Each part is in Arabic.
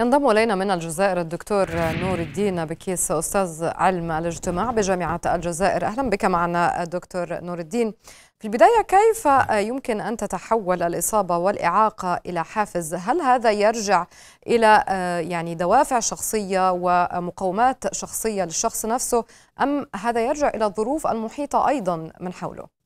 ينضم الينا من الجزائر الدكتور نور الدين بكيس استاذ علم الاجتماع بجامعه الجزائر اهلا بك معنا دكتور نور الدين في البدايه كيف يمكن ان تتحول الاصابه والاعاقه الى حافز هل هذا يرجع الى آه، يعني دوافع شخصيه ومقومات شخصيه للشخص نفسه ام هذا يرجع الى الظروف المحيطه ايضا من حوله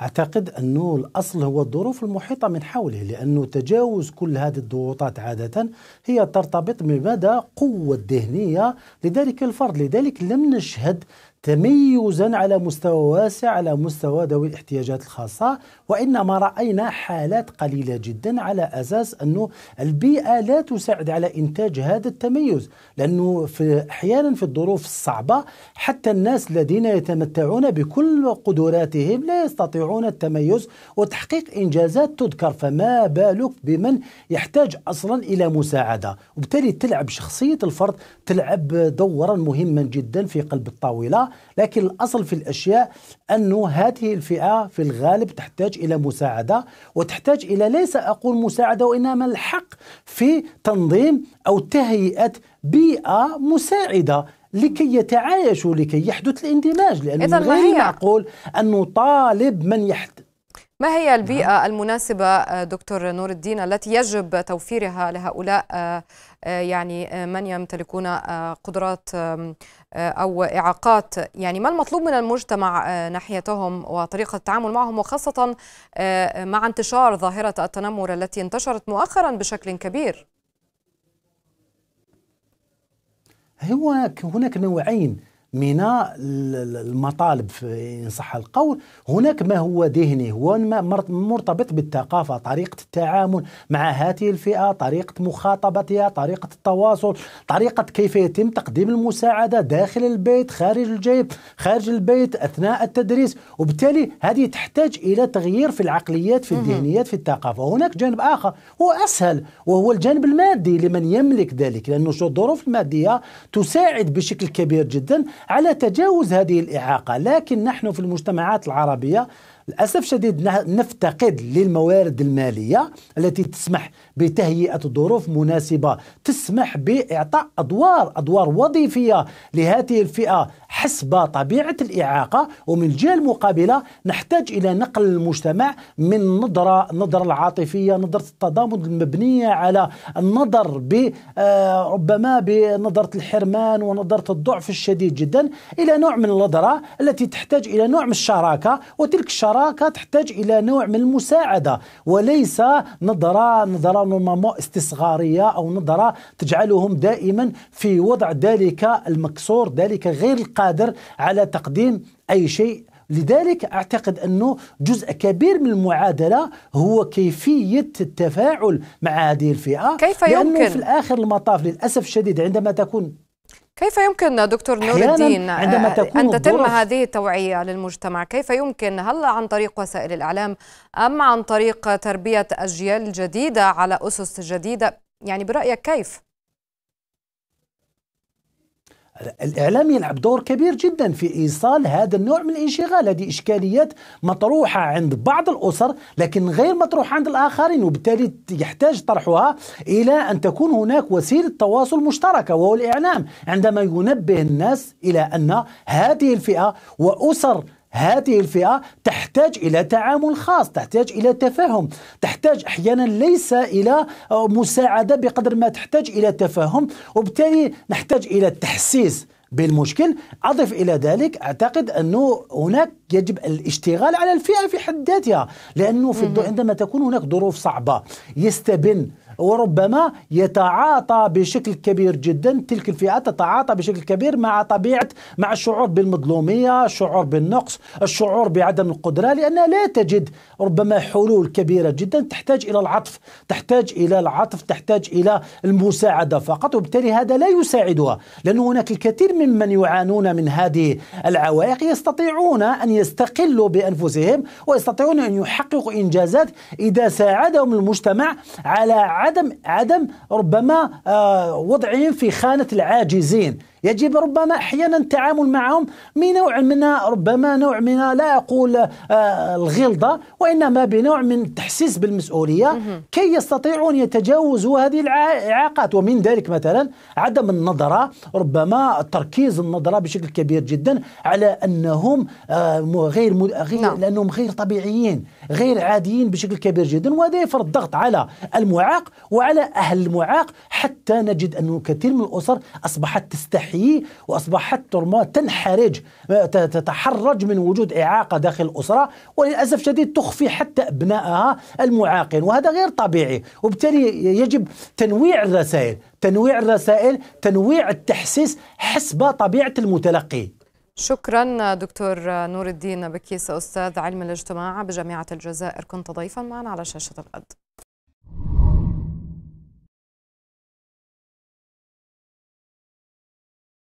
أعتقد أنه الأصل هو الظروف المحيطة من حوله لأنه تجاوز كل هذه الضغوطات عادة هي ترتبط بمدى قوة ذهنية لذلك الفرد لذلك لم نشهد تميزا على مستوى واسع على مستوى ذوي الاحتياجات الخاصة وإنما رأينا حالات قليلة جدا على أساس أنه البيئة لا تساعد على إنتاج هذا التميز لأنه في أحيانا في الظروف الصعبة حتى الناس الذين يتمتعون بكل قدراتهم لا يستطيعون التميز وتحقيق إنجازات تذكر فما بالك بمن يحتاج أصلا إلى مساعدة وبالتالي تلعب شخصية الفرد تلعب دورا مهما جدا في قلب الطاولة لكن الأصل في الأشياء أن هذه الفئة في الغالب تحتاج إلى مساعدة وتحتاج إلى ليس أقول مساعدة وإنما الحق في تنظيم أو تهيئة بيئة مساعدة لكي يتعايشوا لكي يحدث الاندماج لأنه غير معقول أن نطالب من يحدث ما هي نعم. البيئة المناسبة آه، دكتور نور الدين التي يجب توفيرها لهؤلاء آه، آه، يعني من يمتلكون قدرات أو إعاقات يعني ما المطلوب من المجتمع ناحيتهم وطريقة التعامل معهم وخاصة مع انتشار ظاهرة التنمر التي انتشرت مؤخرا بشكل كبير هو هناك نوعين من المطالب إن صح القول هناك ما هو ذهني هو مرتبط بالثقافة طريقة التعامل مع هذه الفئة طريقة مخاطبتها طريقة التواصل طريقة كيف يتم تقديم المساعدة داخل البيت خارج الجيب خارج البيت أثناء التدريس وبالتالي هذه تحتاج إلى تغيير في العقليات في الذهنيات في الثقافة وهناك جانب آخر هو أسهل وهو الجانب المادي لمن يملك ذلك لأن الظروف المادية تساعد بشكل كبير جدا على تجاوز هذه الإعاقة لكن نحن في المجتمعات العربية للأسف شديد نفتقد للموارد المالية التي تسمح بتهيئة ظروف مناسبة تسمح بإعطاء أدوار أدوار وظيفية لهذه الفئة حسب طبيعة الإعاقة ومن الجهة المقابلة نحتاج إلى نقل المجتمع من نظرة النظرة العاطفية نظرة التضامن المبنية على النظر ب آه، ربما بنظرة الحرمان ونظرة الضعف الشديد جدا إلى نوع من النظرة التي تحتاج إلى نوع من الشراكة وتلك الشراكة تحتاج إلى نوع من المساعدة وليس نظرة نظرة استصغارية أو نظرة تجعلهم دائما في وضع ذلك المكسور ذلك غير القادر قادر على تقديم أي شيء لذلك اعتقد انه جزء كبير من المعادله هو كيفيه التفاعل مع هذه الفئه كيف يمكن لانه في الاخر المطاف للاسف الشديد عندما تكون كيف يمكن دكتور نور الدين عندما آه، تكون أن تتم هذه التوعية للمجتمع كيف يمكن هل عن طريق وسائل الإعلام أم عن طريق تربية أجيال جديدة على أسس جديدة يعني برأيك كيف؟ الإعلام يلعب دور كبير جدا في إيصال هذا النوع من الانشغال هذه إشكاليات مطروحة عند بعض الأسر لكن غير مطروحة عند الآخرين وبالتالي يحتاج طرحها إلى أن تكون هناك وسيلة تواصل مشتركة وهو الإعلام عندما ينبه الناس إلى أن هذه الفئة وأسر هذه الفئه تحتاج الى تعامل خاص، تحتاج الى تفاهم، تحتاج احيانا ليس الى مساعده بقدر ما تحتاج الى تفاهم، وبالتالي نحتاج الى التحسيس بالمشكل أضف إلى ذلك أعتقد أنه هناك يجب الاشتغال على الفئة في حد ذاتها لأنه في عندما تكون هناك ظروف صعبة يستبن وربما يتعاطى بشكل كبير جدا تلك الفئة تتعاطى بشكل كبير مع طبيعة مع الشعور بالمظلومية الشعور بالنقص الشعور بعدم القدرة لأنها لا تجد ربما حلول كبيرة جدا تحتاج إلى العطف تحتاج إلى العطف تحتاج إلى المساعدة فقط وبالتالي هذا لا يساعدها لأن هناك الكثير ممن يعانون من هذه العوائق يستطيعون أن يستقلوا بأنفسهم ويستطيعون أن يحققوا إنجازات إذا ساعدهم المجتمع على عدم عدم ربما آه، وضعهم في خانه العاجزين يجب ربما احيانا التعامل معهم بنوع من ربما نوع من لا اقول آه، الغلظه وانما بنوع من التحسيس بالمسؤوليه كي يستطيعوا ان يتجاوزوا هذه الاعاقات ومن ذلك مثلا عدم النظره ربما تركيز النظره بشكل كبير جدا على انهم آه، غير غير نعم. لانهم غير طبيعيين غير عاديين بشكل كبير جدا وهذا يفرض ضغط على المعاق وعلى اهل المعاق حتى نجد انه كثير من الاسر اصبحت تستحي يحييه وأصبحت ترما تنحرج آه، تتحرج من وجود إعاقة داخل الأسرة وللأسف الشديد تخفي حتى أبنائها المعاقين وهذا غير طبيعي وبالتالي يجب تنويع الرسائل تنويع الرسائل تنويع التحسيس حسب طبيعة المتلقي شكرا دكتور نور الدين بكيس أستاذ علم الاجتماع بجامعة الجزائر كنت ضيفا معنا على شاشة الأرض